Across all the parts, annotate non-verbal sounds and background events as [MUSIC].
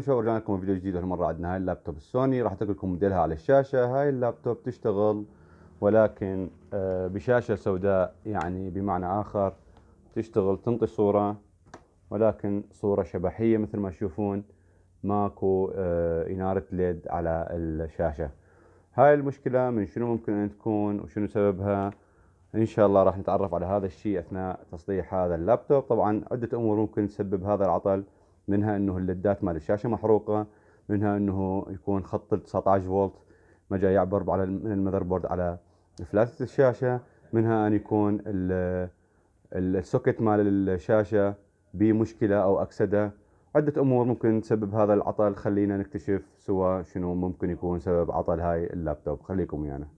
شباب رجعنا لكم فيديو جديد هالمره عندنا هاي اللابتوب السوني راح اترك لكم موديلها على الشاشه هاي اللابتوب تشتغل ولكن آه، بشاشه سوداء يعني بمعنى اخر تشتغل تنطي صوره ولكن صوره شبحيه مثل ما تشوفون ماكو آه، اناره ليد على الشاشه هاي المشكله من شنو ممكن ان تكون وشنو سببها ان شاء الله راح نتعرف على هذا الشيء اثناء تصليح هذا اللابتوب طبعا عده امور ممكن تسبب هذا العطل منها انه اللدات مال الشاشه محروقه منها انه يكون خط 19 فولت ما جاي يعبر على المذر بورد على فلاتة الشاشه منها ان يكون السوكت مال الشاشه بمشكله او اكسده عده امور ممكن تسبب هذا العطل خلينا نكتشف سوا شنو ممكن يكون سبب عطل هاي اللابتوب خليكم ويانا يعني.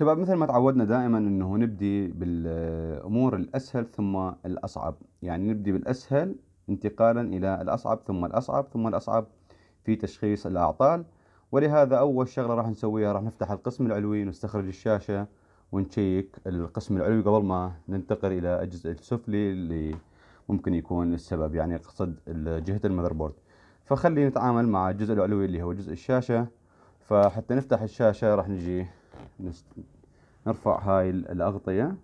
شباب مثل ما تعودنا دائما انه نبدي بالامور الاسهل ثم الاصعب يعني نبدي بالاسهل انتقالا الى الاصعب ثم الاصعب ثم الاصعب في تشخيص الاعطال ولهذا اول شغله راح نسويها راح نفتح القسم العلوي نستخرج الشاشه ونشيك القسم العلوي قبل ما ننتقل الى الجزء السفلي اللي ممكن يكون السبب يعني اقصد جهه المذر بورد فخلي نتعامل مع الجزء العلوي اللي هو جزء الشاشه فحتى نفتح الشاشه راح نجي نرفع هاي الأغطية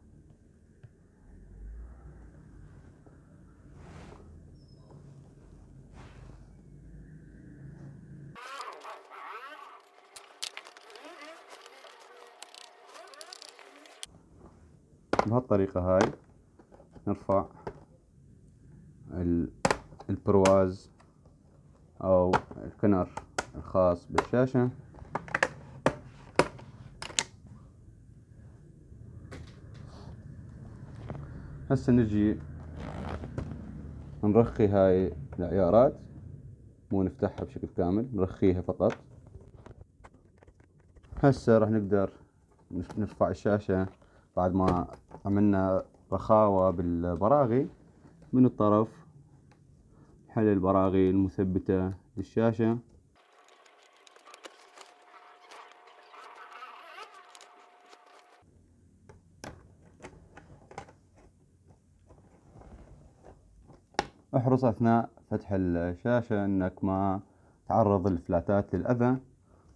بهالطريقة هاي نرفع البرواز أو الكنر الخاص بالشاشة هسه نجي نرخي هاي العيارات مو نفتحها بشكل كامل نرخيها فقط هسه راح نقدر نرفع الشاشة بعد ما عملنا رخاوة بالبراغي من الطرف حل البراغي المثبتة للشاشة احرص أثناء فتح الشاشة أنك ما تعرض الفلاتات للأذى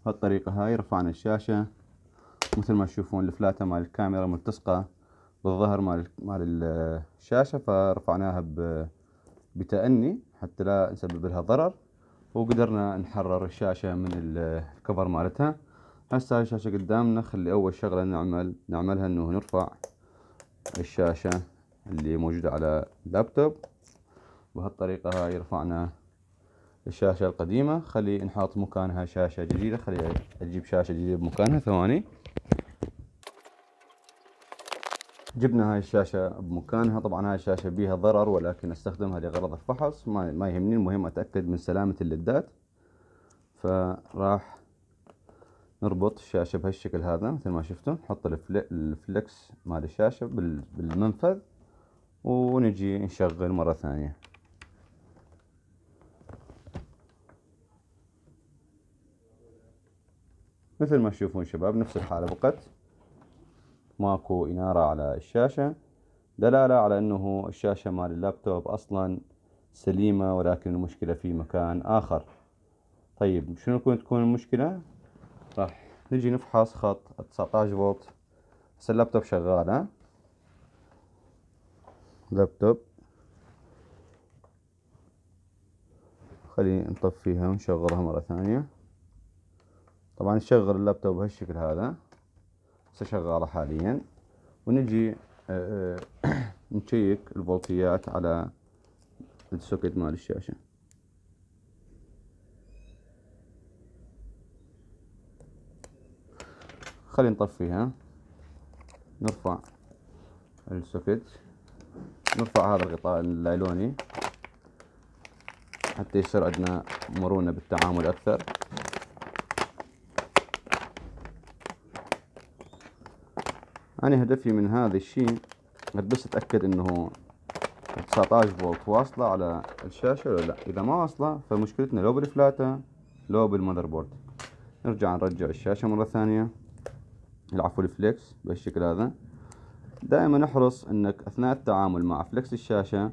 بهالطريقة هاي رفعنا الشاشة مثل ما تشوفون الفلاتة مال الكاميرا ملتصقة بالظهر مال مال الشاشة فرفعناها بتأني حتى لا نسبب لها ضرر وقدرنا نحرر الشاشة من الكفر مالتها هسه هاي الشاشة قدامنا خلي أول شغلة نعمل نعملها إنه نرفع الشاشة اللي موجودة على اللابتوب بهالطريقة هاي رفعنا الشاشة القديمة خلي نحط مكانها شاشة جديدة خلي اجيب شاشة جديدة بمكانها ثواني جبنا هاي الشاشة بمكانها طبعا هاي الشاشة بيها ضرر ولكن استخدمها لغرض الفحص ما, ما يهمني المهم اتأكد من سلامة اللدات فراح نربط الشاشة بهالشكل هذا مثل ما شفتم نحط الفلكس مال الشاشة بالمنفذ ونجي نشغل مرة ثانية مثل ما تشوفون شباب نفس الحالة بقت ماكو إنارة على الشاشة دلالة على أنه الشاشة مال اللابتوب أصلا سليمة ولكن المشكلة في مكان آخر طيب شنو تكون تكون المشكلة راح نجي نفحص خط 19 فولت هسه اللابتوب شغال ها لابتوب خلي نطفيها ونشغلها مرة ثانية طبعا نشغل اللابتوب بهالشكل هذا هسه شغالة حاليا ونجي آه، آه، [CLEARS THROAT] نشيك الفولتيات على السوكت مال الشاشة خلينا نطفيها نرفع السوكت نرفع هذا الغطاء اللايلوني حتى يصير عندنا مرونة بالتعامل أكثر أنا هدفي من هذا الشيء بس أتأكد إنه 19 فولت واصلة على الشاشة ولا لا إذا ما واصلة فمشكلتنا لو بالفلاتة لو بالمذر بورد نرجع نرجع الشاشة مرة ثانية العفو الفليكس بالشكل هذا دائما احرص انك اثناء التعامل مع فليكس الشاشة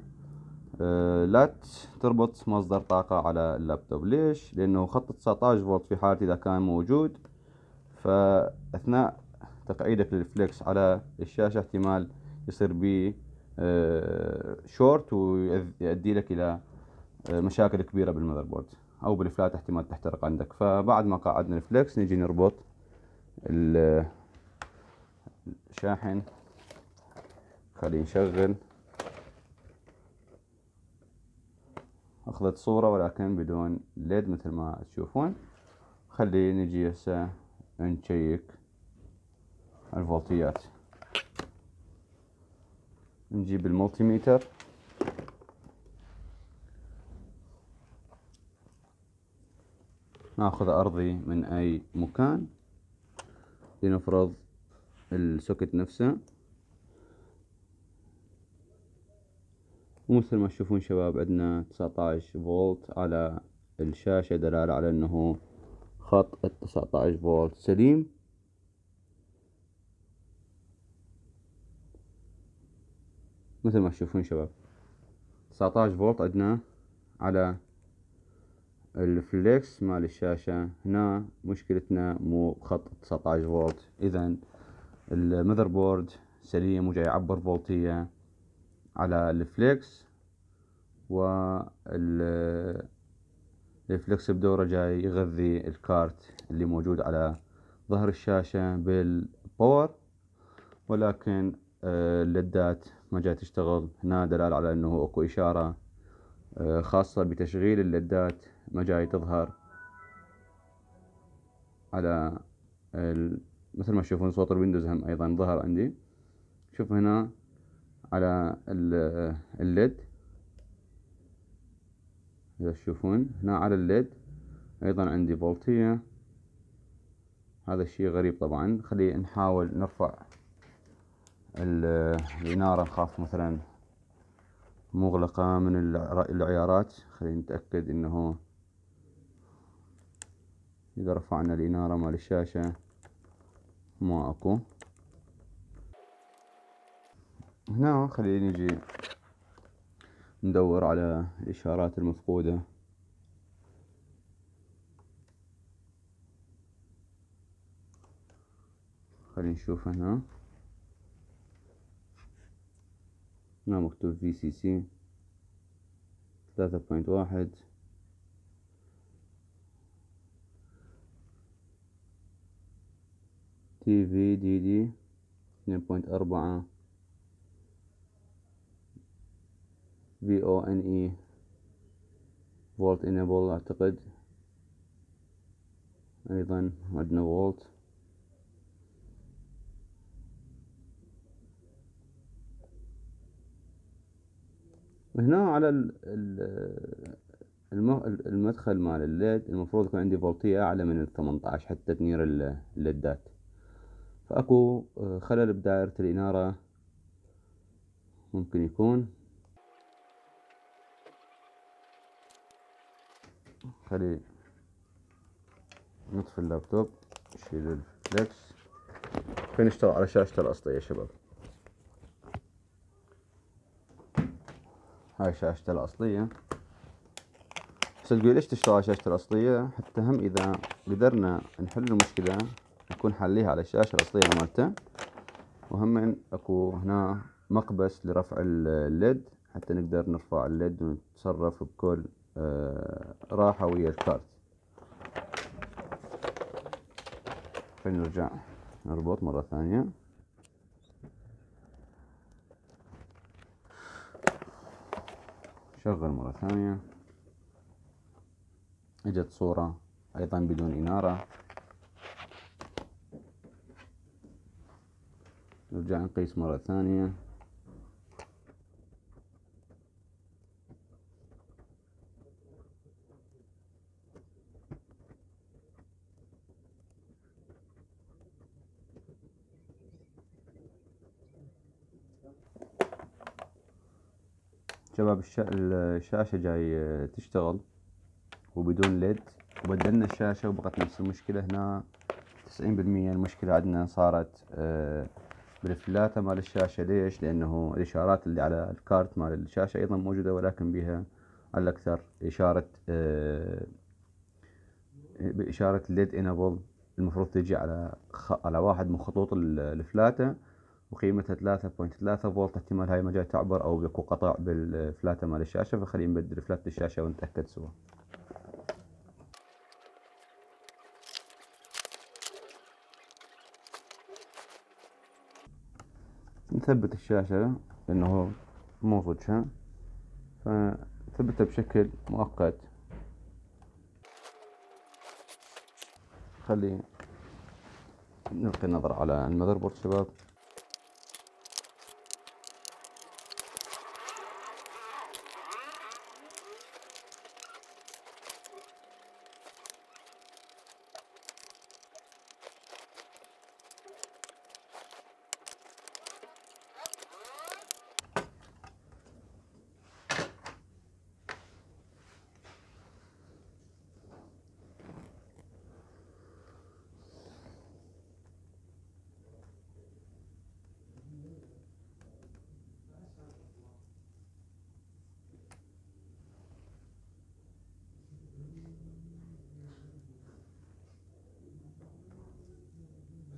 آه، لا تربط مصدر طاقة على اللابتوب ليش؟ لأنه خط 19 فولت في حالتي إذا كان موجود فأثناء تقعيدك للفليكس على الشاشة احتمال يصير به آه، شورت ويؤدي لك إلى آه، مشاكل كبيرة بالمذر بورد أو بالفلات احتمال تحترق عندك فبعد ما قعدنا الفليكس نجي نربط الشاحن خلي نشغل اخذت صورة ولكن بدون ليد مثل ما تشوفون خلي نجي هسه نشيك الفولتيات نجيب الملتيميتر ناخذ ارضي من اي مكان لنفرض السوكت نفسه ومثل ما تشوفون شباب عندنا 19 فولت على الشاشة دلالة على انه خط ال 19 فولت سليم مثل ما تشوفون شباب 19 فولت عندنا على الفليكس مال الشاشة هنا مشكلتنا مو خط 19 فولت اذا المذر بورد سليم وجاي يعبر فولتية على الفليكس الفليكس بدوره جاي يغذي الكارت اللي موجود على ظهر الشاشة بالباور ولكن اللدات آه، ما جاي تشتغل هنا دلالة على أنه أكو إشارة آه، خاصة بتشغيل اللدات ما جاي تظهر على مثل ما تشوفون صوت الويندوز هم أيضا ظهر عندي شوف هنا على الليد إذا تشوفون هنا على الليد أيضا عندي فولتية هذا الشيء غريب طبعا خلي نحاول نرفع الإنارة نخاف مثلا مغلقة من العيارات خلينا نتأكد انه اذا رفعنا الانارة مال الشاشة ما اكو هنا خلينا نجي ندور على الاشارات المفقودة خلينا نشوف هنا هنا نعم، مكتوب في سي سي ثلاثة بوينت واحد تي في دي دي اثنين بوينت أربعة في او ان اي فولت انيبل اعتقد ايضا عندنا فولت هنا على المدخل مال الليد المفروض يكون عندي فولتية أعلى من الثمنتاش حتى تنير الليدات فأكو آه، خلل بدائرة الإنارة ممكن يكون خلي نطفي اللابتوب نشيل الفلكس خلينا نشتغل على شاشته الأصلية يا شباب هاي شاشته الأصلية بس تقول ليش تشتغل شاشته الأصلية حتى هم إذا قدرنا نحل المشكلة نكون حليها على الشاشة الأصلية مالته وهم اكو هنا مقبس لرفع الليد حتى نقدر نرفع الليد ونتصرف بكل آه، راحة ويا الكارت خلينا نرجع نربط مرة ثانية شغل مرة ثانية اجت صورة ايضا بدون انارة نرجع نقيس مرة ثانية شباب الشاشة جاي آه، تشتغل وبدون ليد وبدلنا الشاشة وبقت نفس المشكلة هنا تسعين بالمية المشكلة عندنا صارت آه، بالفلاتة مال الشاشة ليش؟ لأنه الإشارات اللي على الكارت مال الشاشة أيضا موجودة ولكن بها على الأكثر إشارة بإشارة آه، ليد انابل المفروض تجي على على واحد من خطوط الفلاتة وقيمتها 3.3 فولت احتمال هاي مجال تعبر او يكون قطع بالفلاتة مال الشاشة فخلينا نبدل فلاتة الشاشة ونتأكد سوا نثبت الشاشة لأنه مو وجهها فنثبتها بشكل مؤقت خلي نلقي نظرة على المذر بورد شباب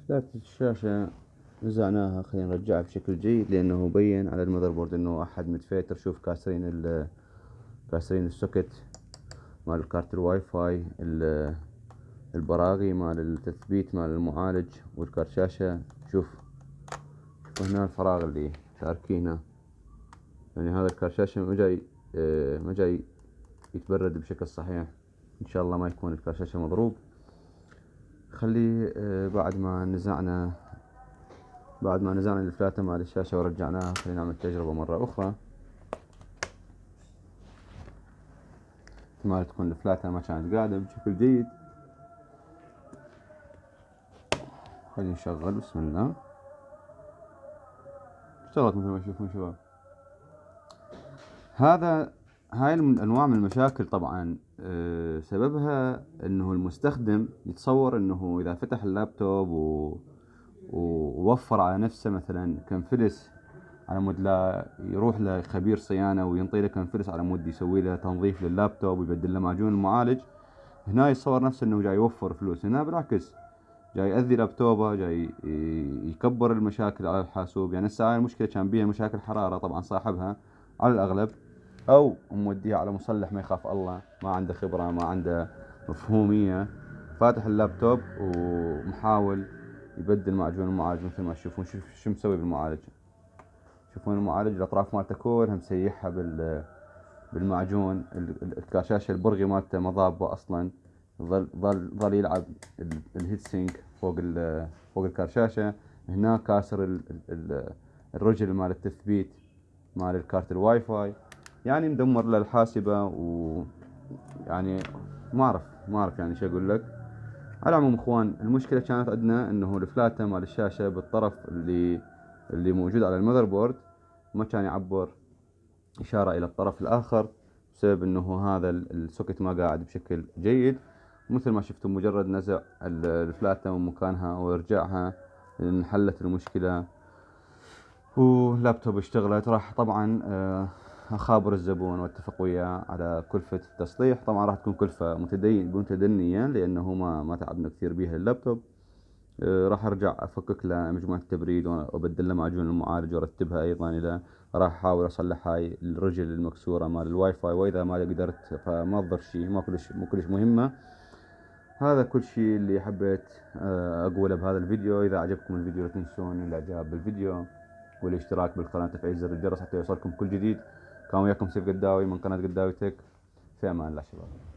ذاك الشاشة نزعناها خلينا نرجعها بشكل جيد لأنه بين على المذر بورد أنه أحد متفيتر شوف كاسرين ال كاسرين السوكت مال كارت الواي فاي البراغي مال التثبيت مال المعالج والكارت شاشة شوف شوف هنا الفراغ اللي تاركينه يعني هذا الكارت شاشة ما جاي آه، ما جاي يتبرد بشكل صحيح إن شاء الله ما يكون الكارت شاشة مضروب خلي آه، بعد ما نزعنا بعد ما نزعنا الفلاتة مال الشاشة ورجعناها خلينا نعمل تجربة مرة أخرى احتمال تكون الفلاتة ما كانت قاعدة بشكل جيد خلينا نشغل بسم الله اشتغلت مثل ما تشوفون شباب هذا هاي الانواع من المشاكل طبعا آه، سببها انه المستخدم يتصور انه اذا فتح اللابتوب و... ووفر على نفسه مثلا فلس على مود لا يروح لخبير صيانه وينطي له فلس على مود يسوي له تنظيف لللابتوب ويبدل له معجون المعالج هنا يتصور نفسه انه جاي يوفر فلوس هنا بالعكس جاي ياذي لابتوبه جاي يكبر المشاكل على الحاسوب يعني الساعه المشكله كان بيها مشاكل حراره طبعا صاحبها على الاغلب او موديها على مصلح ما يخاف الله ما عنده خبره ما عنده مفهوميه فاتح اللابتوب ومحاول يبدل معجون المعالج مثل ما تشوفون شوف شو مسوي بالمعالج تشوفون المعالج الاطراف مالته كلها مسيحها بال بالمعجون الكاشاش البرغي مالته مضابه اصلا ظل ظل ظل يلعب الهيت سينك فوق ال فوق الكرشاشه هنا كاسر ال ال الرجل مال التثبيت مال الكارت الواي فاي يعني مدمر للحاسبة و يعني ما اعرف ما اعرف يعني شو اقول لك على العموم اخوان المشكله كانت عندنا انه الفلاته مال الشاشه بالطرف اللي اللي موجود على المذر بورد ما كان يعبر اشاره الى الطرف الاخر بسبب انه هذا السوكت ما قاعد بشكل جيد مثل ما شفتم مجرد نزع الفلاته من مكانها وارجاعها انحلت المشكله واللابتوب اشتغلت راح طبعا آه، اخابر الزبون واتفق وياه على كلفه التصليح طبعا راح تكون كلفه متدنيه لانه ما ما تعبنا كثير بيها اللابتوب آه، راح ارجع افكك له مجموعه التبريد وابدل له معجون المعالج وارتبها ايضا اذا راح احاول اصلح هاي الرجل المكسوره مال الواي فاي واذا ما قدرت فما تضر شيء ما كلش مو كلش مهمه هذا كل شيء اللي حبيت آه، اقوله بهذا الفيديو اذا عجبكم الفيديو لا تنسون الاعجاب بالفيديو والاشتراك بالقناه وتفعيل زر الجرس حتى يوصلكم كل جديد كان وياكم سيف قداوي من قناه قداوي تك في امان الله شباب